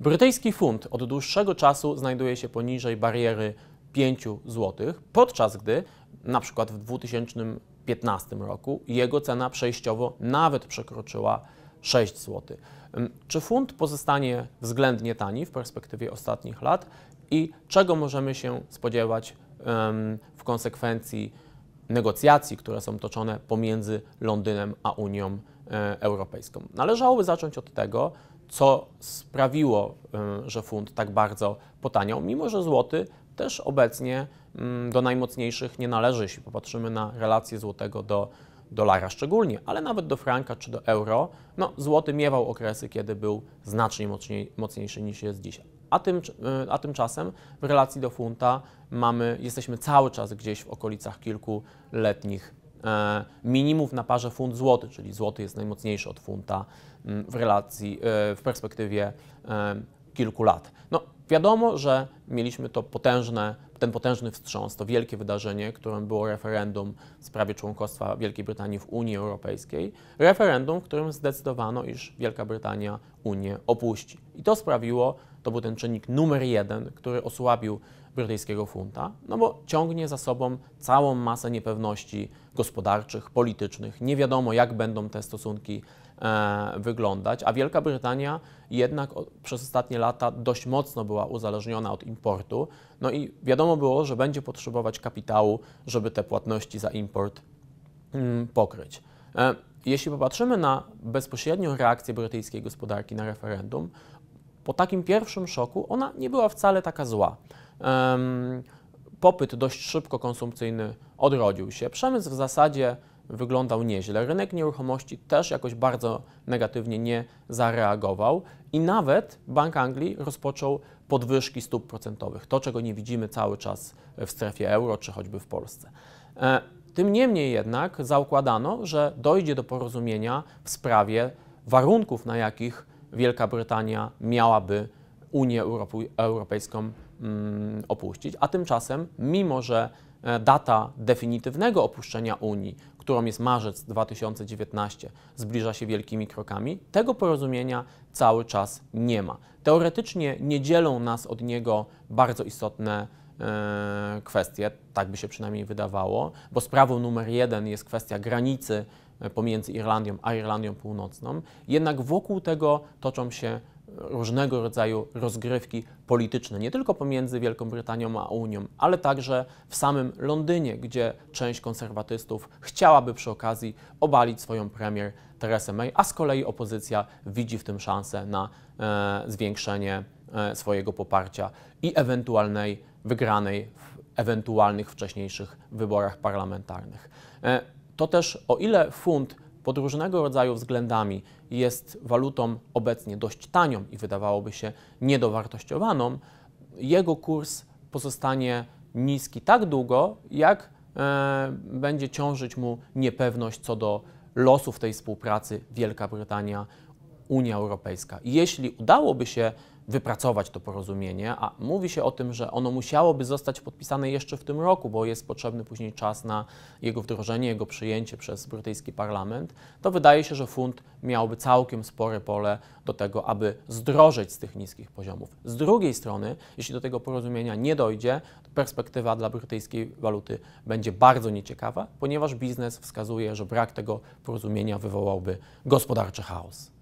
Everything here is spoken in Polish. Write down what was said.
Brytyjski funt od dłuższego czasu znajduje się poniżej bariery 5 zł, podczas gdy na przykład w 2015 roku jego cena przejściowo nawet przekroczyła 6 zł. Czy funt pozostanie względnie tani w perspektywie ostatnich lat i czego możemy się spodziewać w konsekwencji negocjacji, które są toczone pomiędzy Londynem a Unią e, Europejską? Należałoby zacząć od tego, co sprawiło, y, że funt tak bardzo potaniał, mimo że złoty też obecnie mm, do najmocniejszych nie należy, jeśli popatrzymy na relację złotego do dolara szczególnie, ale nawet do franka czy do euro, no złoty miewał okresy, kiedy był znacznie mocniej, mocniejszy niż jest dzisiaj. A, tym, y, a tymczasem w relacji do funta mamy, jesteśmy cały czas gdzieś w okolicach kilkuletnich E, minimów na parze funt złoty, czyli złoty jest najmocniejszy od funta mm, w relacji, e, w perspektywie e, kilku lat. No, wiadomo, że mieliśmy to potężne, ten potężny wstrząs, to wielkie wydarzenie, którym było referendum w sprawie członkostwa Wielkiej Brytanii w Unii Europejskiej. Referendum, w którym zdecydowano, iż Wielka Brytania Unię opuści. I to sprawiło, to był ten czynnik numer jeden, który osłabił brytyjskiego funta, no bo ciągnie za sobą całą masę niepewności gospodarczych, politycznych. Nie wiadomo, jak będą te stosunki e, wyglądać, a Wielka Brytania jednak przez ostatnie lata dość mocno była uzależniona od importu. No i wiadomo było, że będzie potrzebować kapitału, żeby te płatności za import mm, pokryć. E, jeśli popatrzymy na bezpośrednią reakcję brytyjskiej gospodarki na referendum, po takim pierwszym szoku ona nie była wcale taka zła. Popyt dość szybko konsumpcyjny odrodził się. Przemysł w zasadzie wyglądał nieźle. Rynek nieruchomości też jakoś bardzo negatywnie nie zareagował i nawet Bank Anglii rozpoczął podwyżki stóp procentowych, to czego nie widzimy cały czas w strefie euro czy choćby w Polsce. E, tym niemniej jednak zaukładano, że dojdzie do porozumienia w sprawie warunków, na jakich Wielka Brytania miałaby Unię Europejską mm, opuścić, a tymczasem, mimo że e, data definitywnego opuszczenia Unii, którą jest marzec 2019, zbliża się wielkimi krokami, tego porozumienia cały czas nie ma. Teoretycznie nie dzielą nas od niego bardzo istotne e, kwestie, tak by się przynajmniej wydawało, bo sprawą numer jeden jest kwestia granicy E, pomiędzy Irlandią a Irlandią Północną. Jednak wokół tego toczą się różnego rodzaju rozgrywki polityczne, nie tylko pomiędzy Wielką Brytanią a Unią, ale także w samym Londynie, gdzie część konserwatystów chciałaby przy okazji obalić swoją premier Theresa May, a z kolei opozycja widzi w tym szansę na e, zwiększenie e, swojego poparcia i ewentualnej wygranej w ewentualnych wcześniejszych wyborach parlamentarnych. E, to też o ile funt pod różnego rodzaju względami jest walutą obecnie dość tanią i wydawałoby się niedowartościowaną, jego kurs pozostanie niski tak długo, jak e, będzie ciążyć mu niepewność co do losów tej współpracy Wielka Brytania Unia Europejska. Jeśli udałoby się wypracować to porozumienie, a mówi się o tym, że ono musiałoby zostać podpisane jeszcze w tym roku, bo jest potrzebny później czas na jego wdrożenie, jego przyjęcie przez brytyjski parlament, to wydaje się, że fund miałby całkiem spore pole do tego, aby zdrożeć z tych niskich poziomów. Z drugiej strony, jeśli do tego porozumienia nie dojdzie, to perspektywa dla brytyjskiej waluty będzie bardzo nieciekawa, ponieważ biznes wskazuje, że brak tego porozumienia wywołałby gospodarczy chaos.